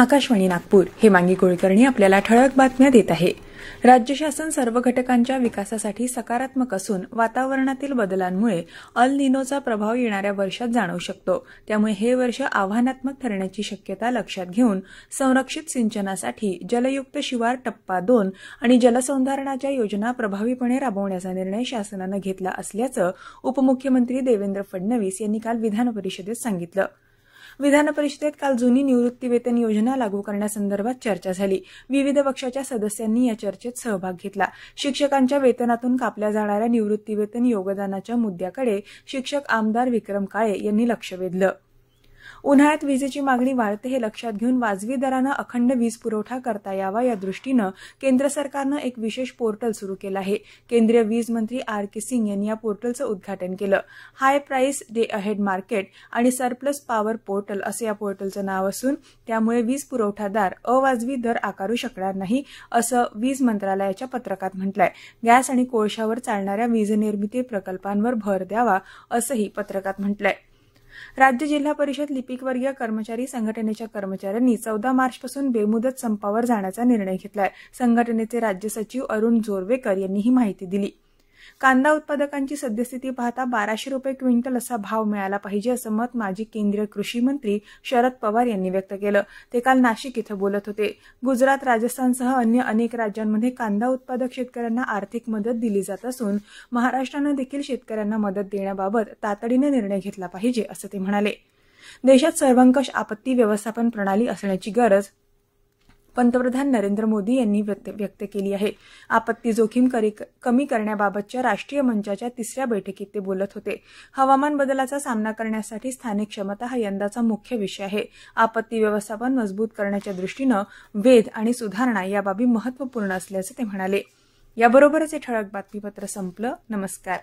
आकाशवाणी नागपूर हेमांगी कुळकर्णी आपल्याला ठळक बातम्या देत आहे राज्य शासन सर्व घटकांच्या विकासासाठी सकारात्मक असून वातावरणातील बदलांमुळे अल निनोचा प्रभाव येणाऱ्या वर्षात जाणवू शकतो त्यामुळे हे वर्ष आव्हानात्मक ठरण्याची शक्यता लक्षात घेऊन संरक्षित सिंचनासाठी जलयुक्त शिवार टप्पा दोन आणि जलसंधारणाच्या योजना प्रभावीपणे राबवण्याचा निर्णय शासनानं घेतला असल्याचं उपमुख्यमंत्री देवेंद्र फडणवीस यांनी काल विधानपरिषदेत सांगितलं विधान परिषदेत काल जुनी निवृत्तीवेतन योजना लागू करण्यासंदर्भात चर्चा झाली विविध पक्षाच्या सदस्यांनी या चर्चेत सहभाग घेतला शिक्षकांच्या वेतनातून कापल्या जाणाऱ्या निवृत्तीवेतन योगदानाच्या मुद्द्याकडे शिक्षक आमदार विक्रम काळे यांनी लक्ष वेधलं उन्हाळ्यात विजेची मागणी वाढते हे लक्षात घेऊन वाजवी दरानं अखंड वीज पुरवठा करता यावा या दृष्टीनं केंद्र सरकारनं एक विशेष पोर्टल सुरू केलं आहे केंद्रीय वीज मंत्री आर के सिंग यांनी या पोर्टलचं उद्घाटन केलं high price day ahead market आणि सरप्लस पॉवर पोर्टल असं या पोर्टलचं नाव असून त्यामुळे वीज पुरवठादार अवाजवी दर आकारू शकणार नाही असं वीज मंत्रालयाच्या पत्रकात म्हटलंय गॅस आणि कोळशावर चालणाऱ्या वीज निर्मिती प्रकल्पांवर भर द्यावा असंही पत्रकात म्हटलंय राज्य जिल्हा परिषद लिपिकवर्गीय कर्मचारी संघटनेच्या कर्मचाऱ्यांनी चौदा मार्चपासून बेमुदत संपावर जाण्याचा निर्णय घेतलाय संघटनेचे राज्य सचिव अरुण जोरवेकर यांनी ही माहिती दिली कांदा उत्पादकांची सद्यस्थिती पाहता बाराशे रुपये क्विंटल असा भाव मिळाला पाहिजे असं मत माजी केंद्रीय कृषी मंत्री शरद पवार यांनी व्यक्त केलं ते काल नाशिक इथं बोलत होते गुजरात राजस्थानसह अन्य अनेक राज्यांमध्ये कांदा उत्पादक शेतकऱ्यांना आर्थिक मदत दिली जात असून महाराष्ट्रानं देखील शेतकऱ्यांना मदत देण्याबाबत तातडीनं निर्णय घेतला पाहिजे असं ते म्हणाले देशात सर्वंकष आपत्ती व्यवस्थापन प्रणाली असण्याची गरज पंतप्रधान नरेंद्र मोदी यांनी व्यक्त केली आहे आपत्ती जोखीम कमी करण्याबाबतच्या राष्ट्रीय मंचाच्या तिसऱ्या बैठकीत ते बोलत होते हवामान बदलाचा सामना करण्यासाठी स्थानिक क्षमता हा यंदाचा मुख्य विषय आहे आपत्ती व्यवस्थापन मजबूत करण्याच्या दृष्टीनं वेध आणि सुधारणा या बाबी महत्वपूर्ण असल्याचं ते म्हणाले याबरोबरच हे ठळक बातमीपत्र संपलं नमस्कार